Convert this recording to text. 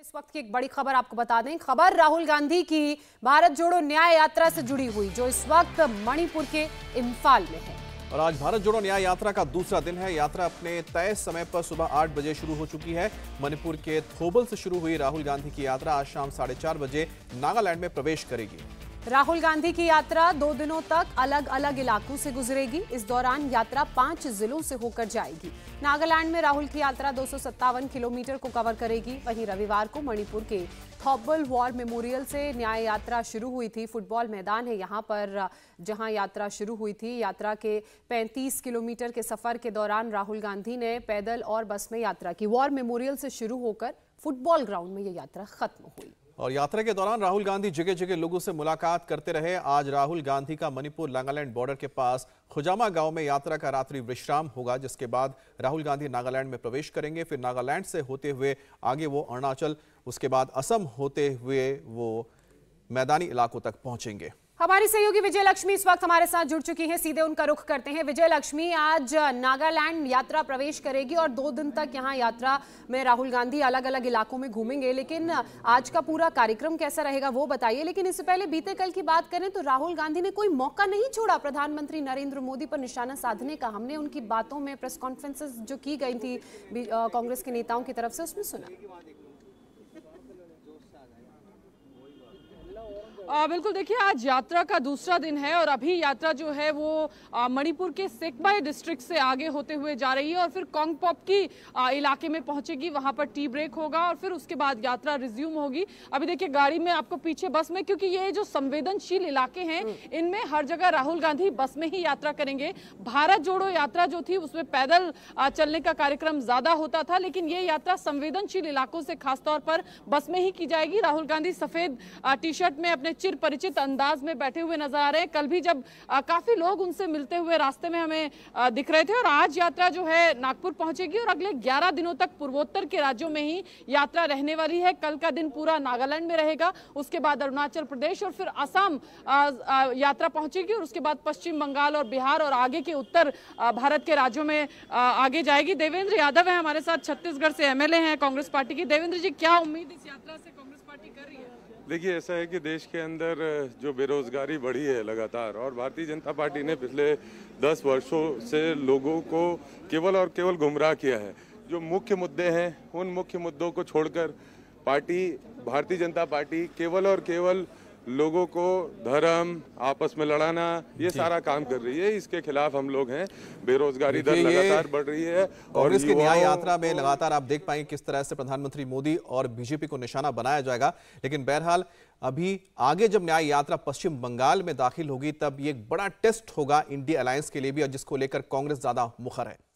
इस वक्त की एक बड़ी खबर आपको बता दें खबर राहुल गांधी की भारत जोड़ो न्याय यात्रा से जुड़ी हुई जो इस वक्त मणिपुर के इम्फाल में है और आज भारत जोड़ो न्याय यात्रा का दूसरा दिन है यात्रा अपने तय समय पर सुबह आठ बजे शुरू हो चुकी है मणिपुर के थोबल से शुरू हुई राहुल गांधी की यात्रा आज शाम साढ़े चार बजे नागालैंड में प्रवेश करेगी राहुल गांधी की यात्रा दो दिनों तक अलग अलग इलाकों से गुजरेगी इस दौरान यात्रा पांच जिलों से होकर जाएगी नागालैंड में राहुल की यात्रा दो किलोमीटर को कवर करेगी वहीं रविवार को मणिपुर के थॉबल वॉर मेमोरियल से न्याय यात्रा शुरू हुई थी फुटबॉल मैदान है यहाँ पर जहाँ यात्रा शुरू हुई थी यात्रा के 35 किलोमीटर के सफर के दौरान राहुल गांधी ने पैदल और बस में यात्रा की वॉर मेमोरियल से शुरू होकर फुटबॉल ग्राउंड में ये यात्रा खत्म हुई और यात्रा के दौरान राहुल गांधी जगह जगह लोगों से मुलाकात करते रहे आज राहुल गांधी का मणिपुर नागालैंड बॉर्डर के पास खुजामा गांव में यात्रा का रात्रि विश्राम होगा जिसके बाद राहुल गांधी नागालैंड में प्रवेश करेंगे फिर नागालैंड से होते हुए आगे वो अरुणाचल उसके बाद असम होते हुए वो मैदानी इलाकों तक पहुंचेंगे हमारी सहयोगी विजय लक्ष्मी इस वक्त हमारे साथ जुड़ चुकी हैं सीधे उनका रुख करते हैं विजय लक्ष्मी आज नागालैंड यात्रा प्रवेश करेगी और दो दिन तक यहाँ यात्रा में राहुल गांधी अलग अलग इलाकों में घूमेंगे लेकिन आज का पूरा कार्यक्रम कैसा रहेगा वो बताइए लेकिन इससे पहले बीते कल की बात करें तो राहुल गांधी ने कोई मौका नहीं छोड़ा प्रधानमंत्री नरेंद्र मोदी पर निशाना साधने का हमने उनकी बातों में प्रेस कॉन्फ्रेंसेज जो की गई थी कांग्रेस के नेताओं की तरफ से उसमें सुना आ, बिल्कुल देखिए आज यात्रा का दूसरा दिन है और अभी यात्रा जो है वो मणिपुर के सेकबाई डिस्ट्रिक्ट से आगे होते हुए जा रही है और फिर कॉन्गपॉप की आ, इलाके में पहुंचेगी वहां पर टी ब्रेक होगा और फिर उसके बाद यात्रा रिज्यूम होगी अभी देखिए गाड़ी में आपको पीछे बस में क्योंकि ये जो संवेदनशील इलाके हैं हम्म। इनमें हर जगह राहुल गांधी बस में ही यात्रा करेंगे भारत जोड़ो यात्रा जो थी उसमें पैदल चलने का कार्यक्रम ज्यादा होता था लेकिन ये यात्रा संवेदनशील इलाकों से खासतौर पर बस में ही की जाएगी राहुल गांधी सफेद टी शर्ट में अपने चिर परिचित अंदाज में बैठे हुए नजर आ रहे हैं कल भी जब आ, काफी लोग उनसे मिलते हुए रास्ते में हमें आ, दिख रहे थे और आज यात्रा जो है नागपुर पहुंचेगी और अगले 11 दिनों तक पूर्वोत्तर के राज्यों में ही यात्रा रहने वाली है कल का दिन पूरा नागालैंड में रहेगा उसके बाद अरुणाचल प्रदेश और फिर असम यात्रा पहुंचेगी और उसके बाद पश्चिम बंगाल और बिहार और आगे के उत्तर भारत के राज्यों में आगे जाएगी देवेंद्र यादव है हमारे साथ छत्तीसगढ़ से एमएलए हैं कांग्रेस पार्टी की देवेंद्र जी क्या उम्मीद इस यात्रा से कांग्रेस पार्टी कर रही है देखिए ऐसा है कि देश के अंदर जो बेरोज़गारी बढ़ी है लगातार और भारतीय जनता पार्टी ने पिछले दस वर्षों से लोगों को केवल और केवल गुमराह किया है जो मुख्य मुद्दे हैं उन मुख्य मुद्दों को छोड़कर पार्टी भारतीय जनता पार्टी केवल और केवल लोगों को धर्म आपस में लड़ाना ये सारा काम कर रही है इसके खिलाफ हम लोग हैं बेरोजगारी दर लगातार बढ़ रही है और इसकी न्याय यात्रा में लगातार आप देख पाएंगे किस तरह से प्रधानमंत्री मोदी और बीजेपी को निशाना बनाया जाएगा लेकिन बहरहाल अभी आगे जब न्याय यात्रा पश्चिम बंगाल में दाखिल होगी तब ये एक बड़ा टेस्ट होगा इंडिया अलायंस के लिए भी और जिसको लेकर कांग्रेस ज्यादा मुखर है